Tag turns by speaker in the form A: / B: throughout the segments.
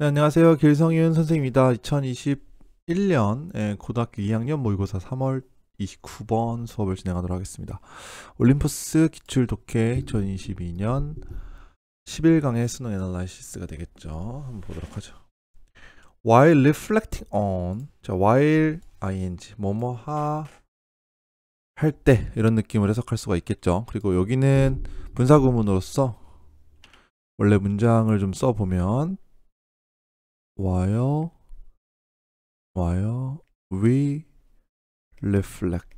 A: 네, 안녕하세요. 길성윤 선생입니다. 2021년 예, 고등학교 2학년 모의고사 3월 29번 수업을 진행하도록 하겠습니다. 올림푸스 기출 독해 2022년 11강의 수능 애널라이시스가 되겠죠. 한번 보도록 하죠. While reflecting on 자, while ing 뭐뭐 하할 때 이런 느낌을 해석할 수가 있겠죠. 그리고 여기는 분사구문으로서 원래 문장을 좀 써보면 와요 와요 we reflect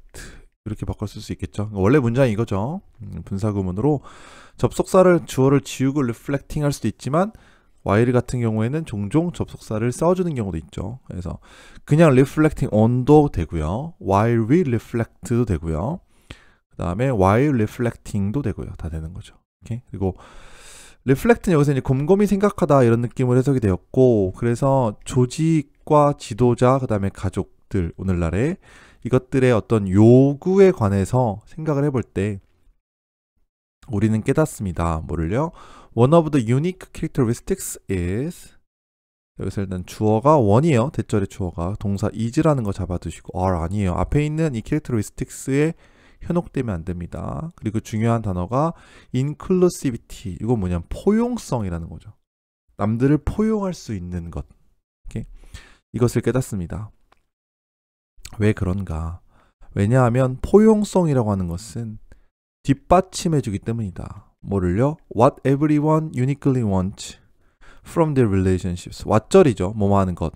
A: 이렇게 바꿔 쓸 수 있겠죠 원래 문장이 이거죠 음, 분사구문으로 접속사를 주어를 지우고 reflecting 할 수도 있지만 while 같은 경우에는 종종 접속사를 써주는 경우도 있죠 그래서 그냥 reflecting on도 되고요 while we reflect도 되고요 그 다음에 while reflecting도 되고요 다 되는 거죠 오케이? 그리고 리플렉트는 여기서 이제 곰곰이 생각하다 이런 느낌으로 해석이 되었고 그래서 조직과 지도자 그다음에 가족들 오늘날에 이것들의 어떤 요구에 관해서 생각을 해볼 때 우리는 깨닫습니다. 뭐를요? One of the unique characteristics is 여기서 일단 주어가 원이에요. 대절의 주어가 동사 is라는 거 잡아두시고 r 아니에요. 앞에 있는 이 characteristics의 현혹되면 안 됩니다. 그리고 중요한 단어가 inclusivity. 이건 뭐냐면 포용성이라는 거죠. 남들을 포용할 수 있는 것. 이렇게. 이것을 깨닫습니다. 왜 그런가? 왜냐하면 포용성이라고 하는 것은 뒷받침해 주기 때문이다. 뭐를요? What everyone uniquely wants from their relationships. 왓절이죠. 뭐뭐 하는 것.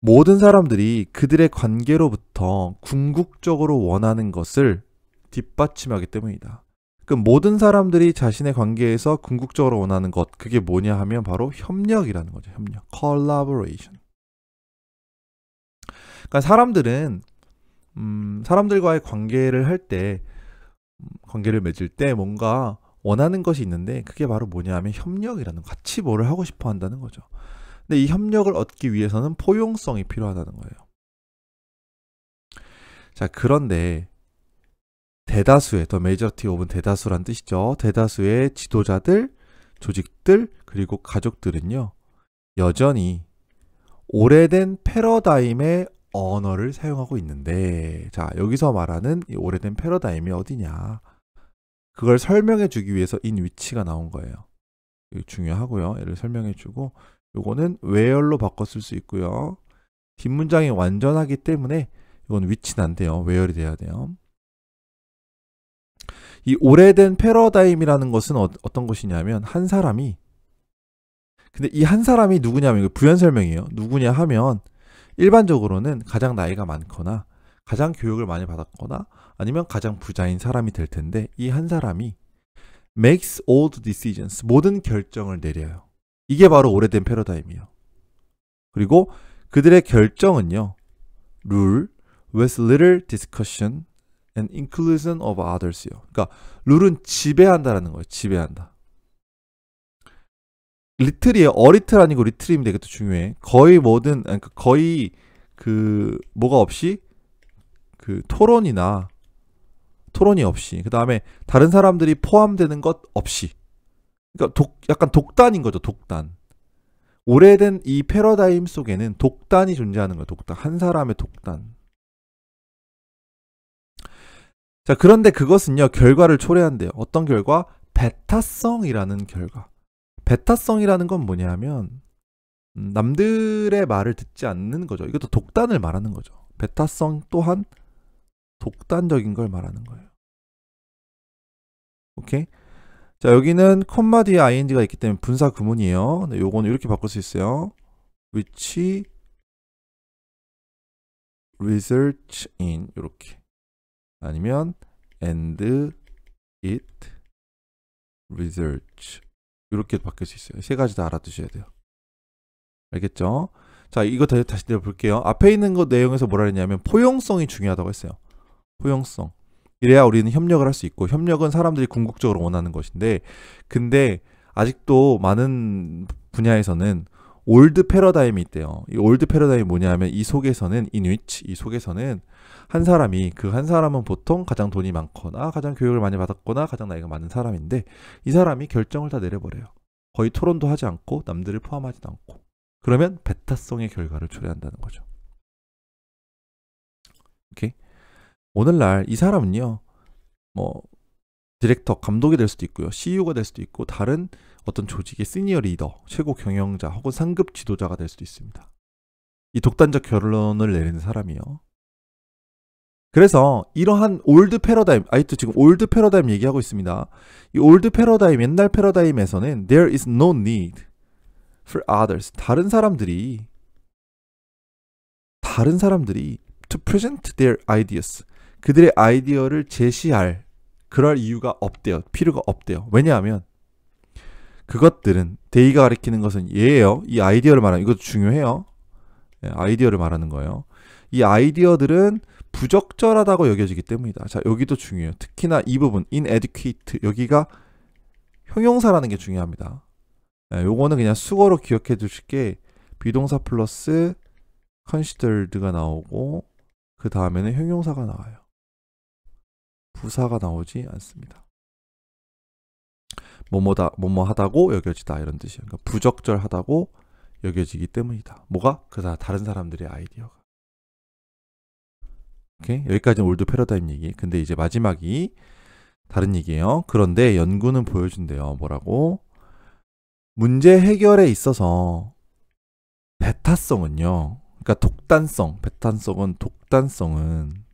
A: 모든 사람들이 그들의 관계로부터 궁극적으로 원하는 것을 뒷받침하기 때문이다. 그 모든 사람들이 자신의 관계에서 궁극적으로 원하는 것 그게 뭐냐 하면 바로 협력이라는 거죠. 협력, collaboration. 그러니까 사람들은 음, 사람들과의 관계를 할 때 관계를 맺을 때 뭔가 원하는 것이 있는데 그게 바로 뭐냐 하면 협력이라는 같이 뭐를 하고 싶어 한다는 거죠. 근데 이 협력을 얻기 위해서는 포용성이 필요하다는 거예요. 자, 그런데 대다수의 더 메이저티 오븐 대다수란 뜻이죠. 대다수의 지도자들, 조직들, 그리고 가족들은요. 여전히 오래된 패러다임의 언어를 사용하고 있는데 자, 여기서 말하는 오래된 패러다임이 어디냐? 그걸 설명해 주기 위해서 인 위치가 나온 거예요. 중요하고요. 얘를 설명해 주고 요거는 where로 바꿔 쓸수 있고요. 뒷문장이 완전하기 때문에 이건 위치는 안 돼요. where이 돼야 돼요. 이 오래된 패러다임이라는 것은 어, 떤 것이냐면 한 사람이 근데 이 한 사람이 누구냐면 이거 부연 설명이에요. 누구냐 하면 일반적으로는 가장 나이가 많거나 가장 교육을 많이 받았거나 아니면 가장 부자인 사람이 될 텐데 이 한 사람이 makes all decisions 모든 결정을 내려요. 이게 바로 오래된 패러다임이에요. 그리고 그들의 결정은요. 룰 with little discussion and inclusion of others요. 그러니까 룰은 지배한다라는 거예요. 지배한다. 리틀이에요. 어리틀 아니고 리틀이 되게 또 중요해. 거의 모든 그러니까 거의 그 뭐가 없이 그 토론이나 토론이 없이 그 다음에 다른 사람들이 포함되는 것 없이 그러니까 독, 약간 독단인 거죠, 독단. 오래된 이 패러다임 속에는 독단이 존재하는 거예요, 독단. 한 사람의 독단. 자, 그런데 그것은요, 결과를 초래한대요. 어떤 결과? 베타성이라는 결과. 베타성이라는 건 뭐냐면, 음, 남들의 말을 듣지 않는 거죠. 이것도 독단을 말하는 거죠. 베타성 또한 독단적인 걸 말하는 거예요. 오케이? 자 여기는 콤마 뒤에 ind가 있기 때문에 분사 구문이에요. 네, 요거는 이렇게 바꿀 수 있어요. which result in 이렇게 아니면 and it result 이렇게 바뀔 수 있어요. 세 가지 다 알아두셔야 돼요. 알겠죠? 자 이거 다시 내볼게요. 앞에 있는 거 내용에서 뭐라 했냐면 포용성이 중요하다고 했어요. 포용성 이래야 우리는 협력을 할 수 있고 협력은 사람들이 궁극적으로 원하는 것인데 근데 아직도 많은 분야에서는 올드 패러다임이 있대요. 이 올드 패러다임이 뭐냐면 이 속에서는 이누이츠 이 속에서는 한 사람이 그 한 사람은 보통 가장 돈이 많거나 가장 교육을 많이 받았거나 가장 나이가 많은 사람인데 이 사람이 결정을 다 내려버려요. 거의 토론도 하지 않고 남들을 포함하지도 않고 그러면 베타성의 결과를 초래한다는 거죠. 오케이. 오늘날 이 사람은요, 뭐, 디렉터, 감독이 될 수도 있고요, CEO가 될 수도 있고, 다른 어떤 조직의 시니어 리더, 최고 경영자 혹은 상급 지도자가 될 수도 있습니다. 이 독단적 결론을 내리는 사람이요. 그래서 이러한 올드 패러다임, 아이트 지금 올드 패러다임 얘기하고 있습니다. 이 올드 패러다임, 옛날 패러다임에서는 there is no need for others. 다른 사람들이 다른 사람들이 to present their ideas. 그들의 아이디어를 제시할 그럴 이유가 없대요. 필요가 없대요. 왜냐하면 그것들은 데이가 가리키는 것은 얘예요. 이 아이디어를 말하는 이것도 중요해요. 예, 아이디어를 말하는 거예요. 이 아이디어들은 부적절하다고 여겨지기 때문이다. 자, 여기도 중요해요. 특히나 이 부분 inadequate 여기가 형용사라는 게 중요합니다. 예, 요거는 그냥 수거로 기억해 두실 게 비동사 플러스 considered가 나오고 그 다음에는 형용사가 나와요. 부사가 나오지 않습니다. 뭐뭐다 뭐뭐하다고 여겨지다 이런 뜻이에요. 그러니까 부적절하다고 여겨지기 때문이다. 뭐가? 그다 다른 사람들의 아이디어가. 오케이 여기까지는 올드 패러다임 얘기. 근데 이제 마지막이 다른 얘기예요. 그런데 연구는 보여준대요. 뭐라고? 문제 해결에 있어서 배타성은요. 그러니까 독단성, 배타성은 독단성은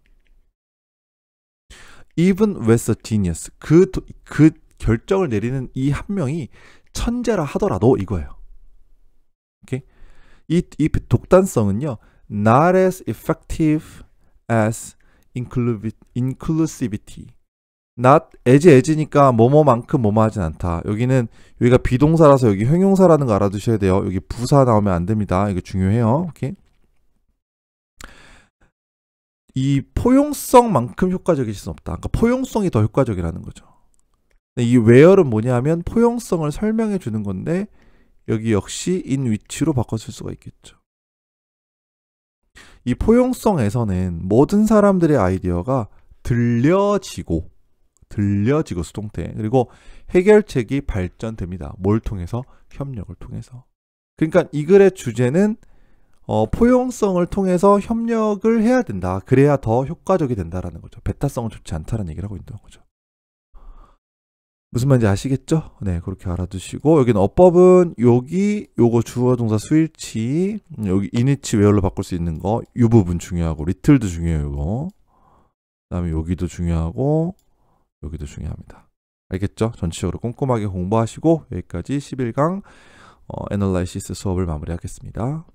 A: even with a genius 그, 그 결정을 내리는 이 한 명이 천재라 하더라도 이거예요. 오케이? 이, 이 독단성은요. not as effective as inclusivity. not as as니까 뭐뭐만큼 뭐뭐 하진 않다. 여기는 여기가 비동사라서 여기 형용사라는 거 알아두셔야 돼요. 여기 부사 나오면 안 됩니다. 이거 중요해요. 오케이? 이 포용성만큼 효과적일 수는 없다. 그러니까 포용성이 더 효과적이라는 거죠. 이 웨어는 뭐냐면 포용성을 설명해 주는 건데 여기 역시 인 위치로 바꿨을 수가 있겠죠. 이 포용성에서는 모든 사람들의 아이디어가 들려지고 들려지고 수동태 그리고 해결책이 발전됩니다. 뭘 통해서 협력을 통해서. 그러니까 이 글의 주제는 어, 포용성을 통해서 협력을 해야 된다. 그래야 더 효과적이 된다라는 거죠. 베타성은 좋지 않다는 얘기를 하고 있는 거죠. 무슨 말인지 아시겠죠? 네, 그렇게 알아두시고 여기는 어법은 여기 요거 주어 동사 수일치 음, 여기 이니치 웨얼로 바꿀 수 있는 거 이 부분 중요하고 리틀도 중요해요, 이거. 그다음에 여기도 중요하고 여기도 중요합니다. 알겠죠? 전체적으로 꼼꼼하게 공부하시고 여기까지 11강 어, 애널라이시스 수업을 마무리하겠습니다.